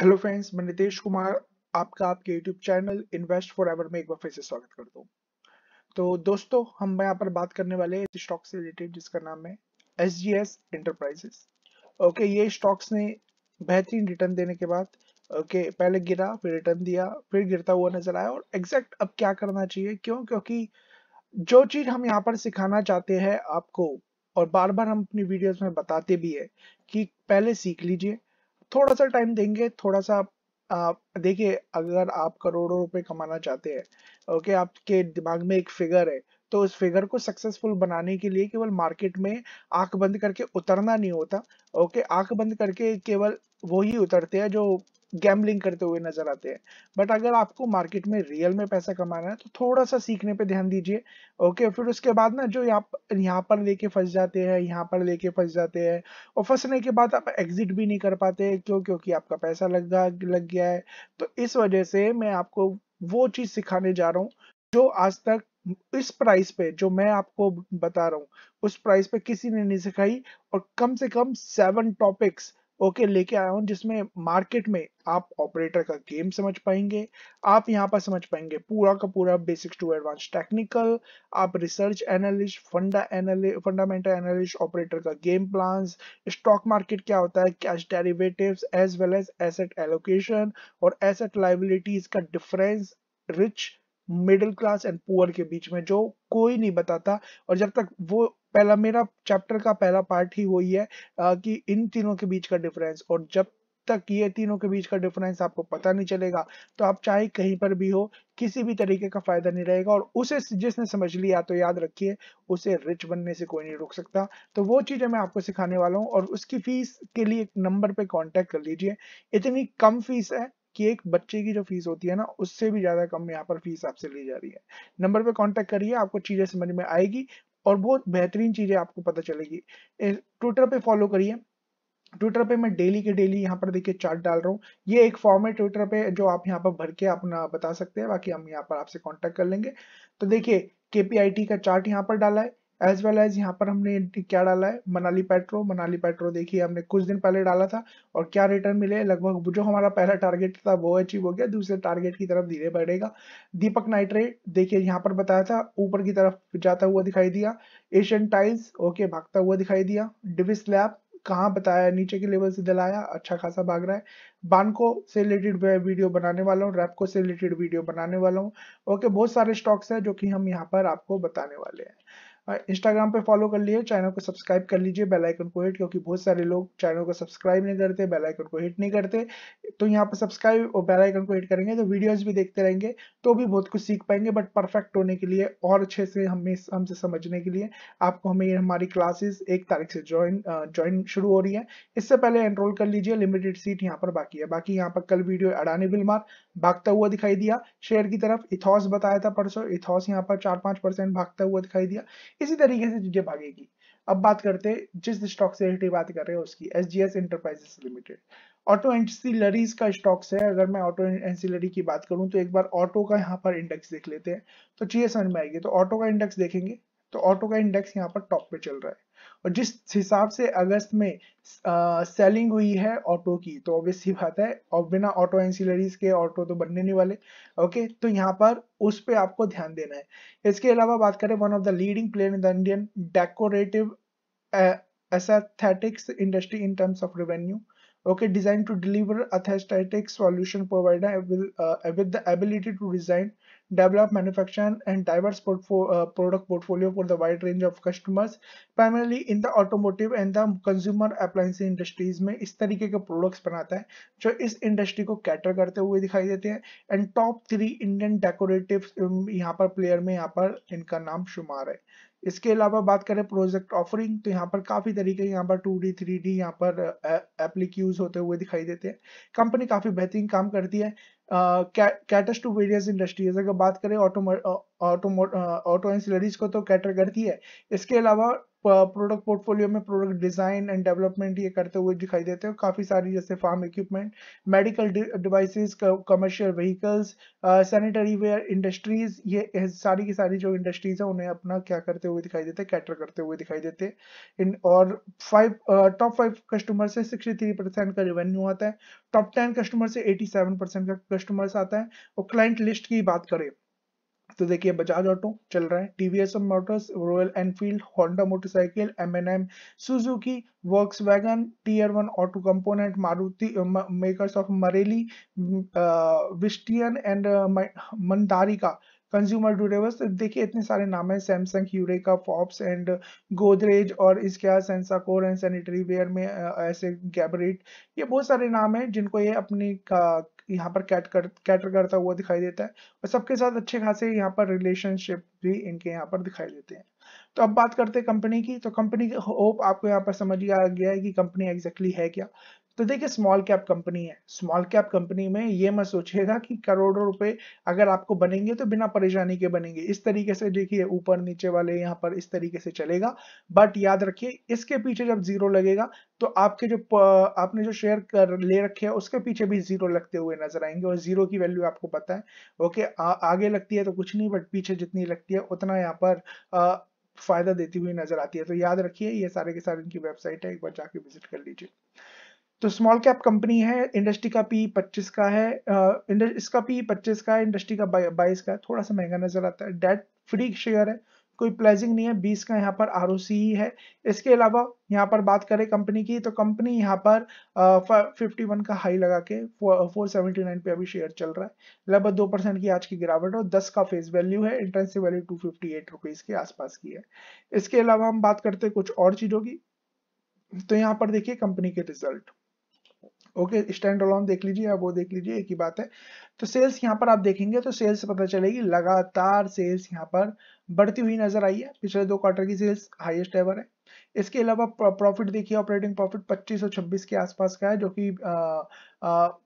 hello friends मैं नितेश कुमार आपका आपके YouTube channel invest for ever में एक बार फिर से स्वागत करता हूँ तो दोस्तों हम यहाँ पर बात करने वाले स्टॉक से रिलेटेड जिसका नाम है S G S enterprises okay ये स्टॉक्स ने बेहतरीन रिटर्न देने के बाद ओके okay, पहले गिरा फिर रिटर्न दिया फिर गिरता हुआ नजर आया और एग्जैक्ट अब क्या करना चाहिए क्यों क्योंकि जो चीज हम यहाँ पर सिखाना चाहते हैं आपको और बार बार हम अपनी वीडियोस में बताते भी है कि पहले सीख लीजिए थोड़ा सा टाइम देंगे थोड़ा सा आप देखिए अगर आप करोड़ों रुपए कमाना चाहते हैं ओके आपके दिमाग में एक फिगर है तो उस फिगर को सक्सेसफुल बनाने के लिए केवल मार्केट में आंख बंद करके उतरना नहीं होता ओके आंख बंद करके केवल वो ही उतरते हैं जो गैम्बलिंग करते हुए नजर आते हैं बट अगर आपको मार्केट में रियल में पैसा कमाना है तो थोड़ा सा सीखने पे ध्यान दीजिए ओके फिर उसके बाद ना जो यहाँ यहाँ पर लेके फंस जाते हैं यहाँ पर लेके फंस जाते हैं और फंसने के बाद आप एग्जिट भी नहीं कर पाते क्यों क्योंकि आपका पैसा लग लग गया है तो इस वजह से मैं आपको वो चीज सिखाने जा रहा हूँ जो आज तक इस प्राइस पे जो मैं आपको बता रहा हूँ उस प्राइस पे किसी ने नहीं सिखाई और कम से कम सेवन टॉपिक्स ओके लेके आया हूँ जिसमें मार्केट में आप ऑपरेटर का गेम समझ पाएंगे आप यहाँ पर समझ पाएंगे पूरा का पूरा बेसिक्स टू एडवांस टेक्निकल आप research analyst funda analyst fundamental analyst operator का गेम प्लान स्टॉक मार्केट क्या होता है cash derivative as well as asset allocation और एसेट लाइबिलिटीज का difference rich middle class and poor के बीच में जो कोई नहीं बताता और जब तक वो पहला मेरा चैप्टर का पहला पार्ट ही वही है आ, कि इन तीनों के बीच का डिफरेंस और जब तक ये तीनों के बीच का डिफरेंस आपको पता नहीं चलेगा तो आप चाहे कहीं पर भी हो किसी भी तरीके का फायदा नहीं रहेगा और उसे जिसने समझ लिया तो याद रखिए उसे रिच बनने से कोई नहीं रोक सकता तो वो चीजें मैं आपको सिखाने वाला हूँ और उसकी फीस के लिए एक नंबर पे कांटेक्ट कर लीजिए इतनी कम फीस है कि एक बच्चे की जो फीस होती है ना उससे भी ज्यादा कम यहाँ पर फीस आपसे ली जा रही है नंबर पे कांटेक्ट करिए आपको चीजें समझ में आएगी और बहुत बेहतरीन चीज़ें आपको पता चलेगी ट्विटर पे फॉलो करिए ट्विटर पे मैं डेली के डेली यहाँ पर देखिए चार्ट डाल रहा हूँ ये एक फॉर्म है ट्विटर पे जो आप यहाँ पर भर के अपना बता सकते हैं बाकी हम यहाँ पर आपसे कॉन्टेक्ट कर लेंगे तो देखिए केपीआईटी का चार्ट यहाँ पर डाला है एज वेल एज यहाँ पर हमने क्या डाला है मनाली पेट्रो मनाली पेट्रो देखिए हमने कुछ दिन पहले डाला था और क्या रिटर्न मिले लगभग जो हमारा पहला टारगेट था वो अचीव हो गया दूसरे टारगेट की तरफ धीरे बढ़ेगा दीपक नाइट्रेट देखिए यहाँ पर बताया था ऊपर की तरफ जाता हुआ दिखाई दिया एशियन टाइल्स ओके भागता हुआ दिखाई दिया डिविस लैब कहाँ बताया नीचे के लेवल से दिलाया अच्छा खासा भाग रहा है बानको से रिलेटेड वीडियो बनाने वाला हूँ रैपको से रिलेटेड वीडियो बनाने वाला हूँ ओके बहुत सारे स्टॉक्स हैं जो कि हम यहाँ पर आपको बताने वाले हैं इंस्टाग्राम हाँ, पे फॉलो कर लिए चैनल को सब्सक्राइब कर लीजिए बेल आइकन को हिट क्योंकि बहुत सारे लोग चैनल को सब्सक्राइब नहीं करते बेल आइकन को हिट नहीं करते तो यहाँ पे सब्सक्राइब और बेल आइकन को हिट करेंगे तो वीडियोस भी देखते रहेंगे तो भी बहुत कुछ सीख पाएंगे बट परफेक्ट होने के लिए और अच्छे से हमें हमसे समझने के लिए आपको हमें हमारी क्लासेस एक तारीख से ज्वाइन ज्वाइन शुरू हो रही है इससे पहले एनरोल कर लीजिए लिमिटेड सीट यहाँ पर बाकी है बाकी यहाँ पर कल वीडियो अडानी बिलमार भागता हुआ दिखाई दिया शेयर की तरफ इथॉस बताया था परसों इथॉस यहाँ पर चार पांच परसेंट भागता हुआ दिखाई दिया इसी तरीके से चीजें भागेगी अब बात करते हैं जिस स्टॉक से रिलेटेड बात कर रहे हैं उसकी S G S enterprises limited auto ancillaries का स्टॉक्स है अगर मैं ऑटो एंसिलरी की बात करूं तो एक बार ऑटो का यहाँ पर इंडेक्स देख लेते हैं तो चीजें समझ में आएगी तो ऑटो का इंडेक्स देखेंगे तो ऑटो का इंडेक्स यहाँ पर टॉप पे चल रहा है और जिस हिसाब से अगस्त में सेलिंग हुई है ऑटो की तो ऑब्वियस ही बात है और बिना ऑटो एंसिलरीज के ऑटो तो बनने नहीं वाले ओके तो यहाँ पर उस पर आपको ध्यान देना है इसके अलावा बात करें one of the leading player in the Indian decorative aesthetics industry in terms of revenue okay designed to deliver a thermostatic solution provider will, uh, with the ability to design develop manufacture and diverse portfo uh, product portfolio for the wide range of customers primarily in the automotive and the consumer appliance industries mein is tarike ke products banata hai jo is industry ko cater karte hue dikhai dete hain and top 3 Indian decorative um, yahan par player mein yahan par inka naam shumar hai इसके अलावा बात करें project offering तो यहाँ पर काफ़ी तरीके यहाँ पर टू डी थ्री डी यहाँ पर एप्लिक यूज होते हुए दिखाई देते हैं कंपनी काफ़ी बेहतरीन काम करती है कैटर्स टू वेरियस इंडस्ट्रीज अगर बात करें ऑटो ऑटो ऑटो एंसिलरीज को तो कैटर करती है इसके अलावा प्रोडक्ट पोर्टफोलियो में प्रोडक्ट डिजाइन एंड डेवलपमेंट ये करते हुए दिखाई देते हैं काफी सारी जैसे farm equipment medical devices commercial vehicles sanitary ware industries ये सारी की सारी जो इंडस्ट्रीज है उन्हें अपना क्या करते हुए दिखाई देते हैं कैटर करते हुए दिखाई देते हैं इन और फाइव टॉप फाइव कस्टमर से सिक्सटी थ्री परसेंट का रेवेन्यू आता है टॉप टेन कस्टमर से एटी सेवन परसेंट का कस्टमर्स आता है और क्लाइंट लिस्ट की बात करें तो देखिए बजाज ऑटो चल रहा है TVS motors Royal Enfield Honda motorcycle MNM Suzuki works wagon tier one auto component Maruti makers of Marelli Visteon and Mindarika consumer durables तो देखिए इतने सारे नाम है Samsung Eureka Forbes and Godrej और इसके बाद सेंसाकोर एंड सैनिटरी वेयर में ऐसे गैबरेट ये बहुत सारे नाम है जिनको ये अपनी यहाँ पर कैट कर कैटर करता हुआ दिखाई देता है और सबके साथ अच्छे खासे यहाँ पर रिलेशनशिप भी इनके यहाँ पर दिखाई देते हैं तो अब बात करते हैं कंपनी की तो कंपनी की होप आपको यहाँ पर समझ आ गया है कि कंपनी एग्जैक्टली है क्या तो देखिए स्मॉल कैप कंपनी है स्मॉल कैप कंपनी में ये मत सोचेगा कि करोड़ों रुपए अगर आपको बनेंगे तो बिना परेशानी के बनेंगे इस तरीके से देखिए ऊपर नीचे वाले यहाँ पर इस तरीके से चलेगा बट याद रखिए इसके पीछे जब जीरो लगेगा तो आपके जो आपने जो शेयर कर ले रखे हैं उसके पीछे भी जीरो लगते हुए नजर आएंगे और जीरो की वैल्यू आपको पता है ओके आ, आगे लगती है तो कुछ नहीं बट पीछे जितनी लगती है उतना यहाँ पर आ, फायदा देती हुई नजर आती है तो याद रखिए ये सारे के सारे इनकी वेबसाइट है एक बार जाके विजिट कर लीजिए तो स्मॉल कैप कंपनी है इंडस्ट्री का पी पच्चीस का है इसका पी पच्चीस का है इंडस्ट्री का बाईस का है थोड़ा सा महंगा नजर आता है डेट फ्री शेयर है कोई प्लेजिंग नहीं है बीस का यहाँ पर आर है इसके अलावा यहाँ पर बात करें कंपनी की तो कंपनी यहाँ पर फिफ्टी वन का हाई लगा के फोर सेवेंटी नाइन पे अभी शेयर चल रहा है लगभग दो परसेंट की आज की गिरावट और दस का फेस वैल्यू है intrinsic value two fifty eight rupees के आसपास की है इसके अलावा हम बात करते हैं कुछ और चीजों की तो यहाँ पर देखिए कंपनी के रिजल्ट ओके स्टैंड अलोन देख लीजिए या वो देख लीजिए एक ही बात है तो सेल्स यहाँ पर आप देखेंगे तो सेल्स पता चलेगी लगातार सेल्स यहाँ पर बढ़ती हुई नजर आई है पिछले दो क्वार्टर की सेल्स हाईएस्ट एवर है इसके अलावा प्रॉफिट देखिए ऑपरेटिंग प्रॉफिट 2526 के आसपास का है जो कि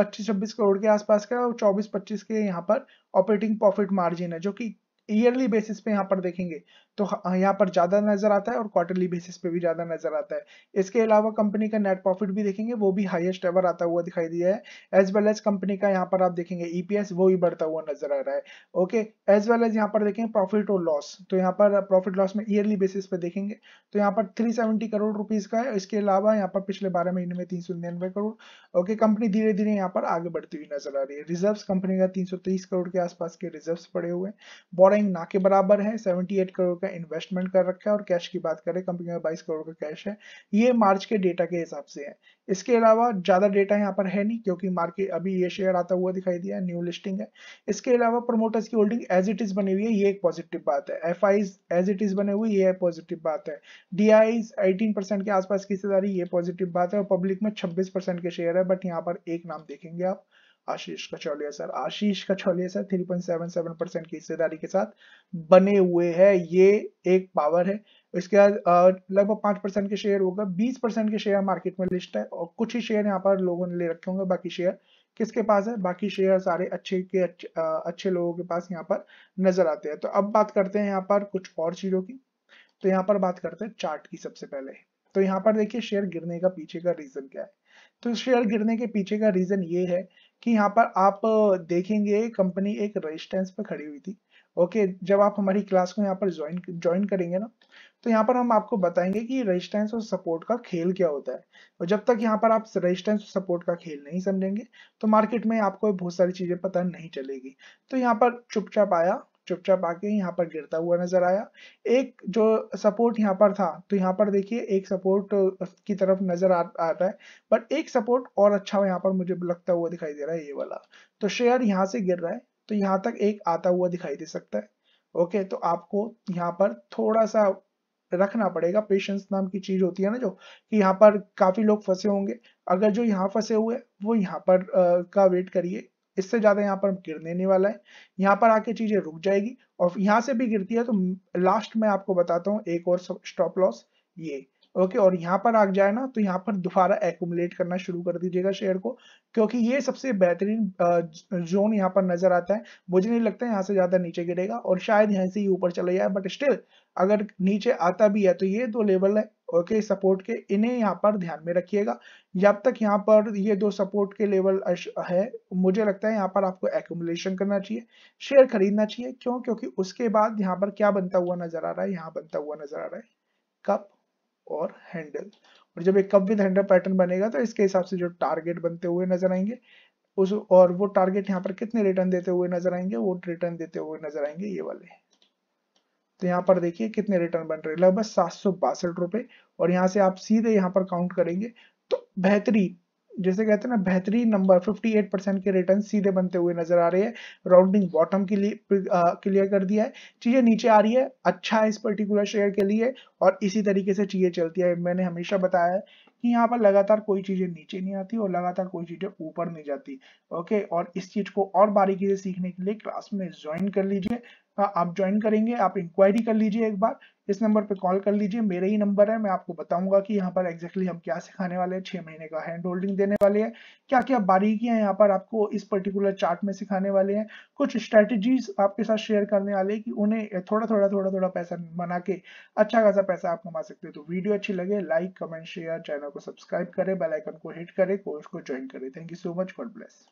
पच्चीस छब्बीस करोड़ के आसपास का है और 24 25 के यहाँ पर ऑपरेटिंग प्रॉफिट मार्जिन है जो कि ईयरली बेसिस पे यहाँ पर देखेंगे तो हाँ, यहाँ पर ज़्यादा नज़र आता है और क्वार्टरली बेसिस पे भी ज़्यादा नज़र आता है इसके अलावा कंपनी का नेट प्रॉफिट भी देखेंगे वो भी हाईएस्ट एवर आता हुआ दिखाई दिया है एज वेल एज कंपनी का यहाँ पर आप देखेंगे ईपीएस e वो भी बढ़ता हुआ नजर आ रहा है ओके एज वेल एज यहाँ पर देखेंगे प्रॉफिट और लॉस तो यहाँ पर प्रॉफिट लॉस में ईयरली बेसिस पे देखेंगे तो यहाँ पर थ्री करोड़ रुपीज का है इसके अलावा यहाँ पर पिछले बारह महीने में तीन करोड़ ओके कंपनी धीरे धीरे यहाँ पर आगे बढ़ती हुई नजर आ रही है रिजर्व कंपनी का तीन करोड़ के आसपास के रिजर्व पड़े हुए हैं बोरिंग ना के बराबर है सेवेंटी करोड़ का का इन्वेस्टमेंट कर रखा है और कैश की बात करें कंपनी में बाईस करोड़ का कैश है ये मार्च के डेटा के हिसाब से है इसके अलावा ज्यादा डेटा यहाँ पर है नहीं क्योंकि मार्केट अभी ये शेयर आता हुआ दिखाई दिया न्यू लिस्टिंग है इसके अलावा प्रमोटर्स की होल्डिंग एज इट इज बनी हुई है ये एक पॉजिटिव बात है एफ एज इट इज बने हुए ये पॉजिटिव बात है डी एटीन के आसपास की हिस्सेदारी ये पॉजिटिव बात है और पब्लिक में छब्बीस के शेयर है बट यहाँ पर एक नाम देखेंगे आप Ashish Kacholia sir Ashish Kacholia sir 3.77 percent की हिस्सेदारी के साथ बने हुए हैं ये एक पावर है इसके बाद लगभग पांच परसेंट के शेयर होगा बीस परसेंट के शेयर मार्केट में लिस्ट है और कुछ ही शेयर यहाँ पर लोगों ने ले रखे होंगे बाकी शेयर किसके पास है बाकी शेयर सारे अच्छे के अच्छे, अच्छे लोगों के पास यहाँ पर नजर आते हैं तो अब बात करते हैं यहाँ पर कुछ और चीजों की तो यहाँ पर बात करते हैं चार्ट की सबसे पहले तो यहाँ पर देखिए शेयर गिरने का पीछे का रीजन क्या है तो शेयर गिरने के पीछे का रीजन ये है कि यहाँ पर आप देखेंगे कंपनी एक रेजिस्टेंस पे खड़ी हुई थी ओके जब आप हमारी क्लास को यहाँ पर ज्वाइन ज्वाइन करेंगे ना तो यहाँ पर हम आपको बताएंगे कि रेजिस्टेंस और सपोर्ट का खेल क्या होता है और जब तक यहाँ पर आप रेजिस्टेंस और सपोर्ट का खेल नहीं समझेंगे तो मार्केट में आपको बहुत सारी चीजें पता नहीं चलेगी तो यहाँ पर चुपचाप आया चुपचाप आके यहाँ पर गिरता हुआ नजर आया एक जो सपोर्ट यहाँ पर था तो यहाँ पर देखिए एक सपोर्ट की तरफ नजर आ आता है बट एक सपोर्ट और अच्छा यहाँ पर मुझे लगता हुआ दिखाई दे रहा है ये वाला तो शेयर यहाँ से गिर रहा है तो यहाँ तक एक आता हुआ दिखाई दे सकता है ओके तो आपको यहाँ पर थोड़ा सा रखना पड़ेगा पेशेंस नाम की चीज होती है ना जो कि यहाँ पर काफी लोग फंसे होंगे अगर जो यहाँ फंसे हुए वो यहाँ पर आ, का वेट करिए इससे ज्यादा यहाँ पर गिरने नहीं वाला है यहाँ पर आके चीजें रुक जाएगी और यहाँ से भी गिरती है तो लास्ट में आपको बताता हूँ एक और स्टॉप लॉस ये ओके और यहाँ पर आ जाए ना तो यहाँ पर दोबारा एकट करना शुरू कर दीजिएगा शेयर को क्योंकि ये सबसे बेहतरीन जोन यहाँ पर नजर आता है मुझे नहीं लगता है यहाँ से ज्यादा नीचे गिरेगा और शायद यहाँ से ही ऊपर चला जाए बट स्टिल अगर नीचे आता भी है तो ये दो लेवल है ओके सपोर्ट के इन्हें यहाँ पर ध्यान में रखिएगा जब तक यहाँ पर ये दो सपोर्ट के लेवल है मुझे लगता है यहाँ पर आपको एक्यूमुलेशन करना चाहिए शेयर खरीदना चाहिए क्यों क्योंकि उसके बाद यहाँ पर क्या बनता हुआ नजर आ रहा है यहाँ बनता हुआ नजर आ रहा है कप और हैंडल और जब एक कप विद हैंडल पैटर्न बनेगा तो इसके हिसाब से जो टारगेट बनते हुए नजर आएंगे उस और वो टारगेट यहाँ पर कितने रिटर्न देते हुए नजर आएंगे वो रिटर्न देते हुए नजर आएंगे ये वाले तो यहाँ पर देखिए कितने रिटर्न बन रहे लगभग सात सौ बासठ रुपए और यहाँ से आप सीधे यहाँ पर काउंट करेंगे तो बेहतरीन जैसे कहते हैं ना बेहतरीन नंबर 58 परसेंट के रिटर्न सीधे बनते हुए नजर आ रहे हैं राउंडिंग बॉटम के लिए क्लियर कर दिया है चीजें नीचे आ रही है अच्छा है इस पर्टिकुलर शेयर के लिए और इसी तरीके से चीजें चलती है मैंने हमेशा बताया है कि यहाँ पर लगातार कोई चीजें नीचे नहीं आती और लगातार कोई चीजें ऊपर नहीं जाती ओके और इस चीज को और बारीकी से सीखने के लिए क्लास में ज्वाइन कर लीजिए हाँ, आप ज्वाइन करेंगे आप इंक्वायरी कर लीजिए एक बार इस नंबर पे कॉल कर लीजिए मेरा ही नंबर है मैं आपको बताऊंगा कि यहाँ पर एग्जैक्टली exactly हम क्या सिखाने वाले हैं छह महीने का हैंड होल्डिंग देने वाले हैं क्या क्या बारीकियां यहाँ पर आपको इस पर्टिकुलर चार्ट में सिखाने वाले हैं कुछ स्ट्रेटेजीज आपके साथ शेयर करने वाले हैं कि उन्हें थोड़ा थोड़ा थोड़ा थोड़ा पैसा बना के अच्छा खासा पैसा आप कमा सकते हो तो वीडियो अच्छी लगे लाइक कमेंट शेयर चैनल को सब्सक्राइब करें बेलाइकन को हिट करें कोर्स को ज्वाइन करें thank you so much God bless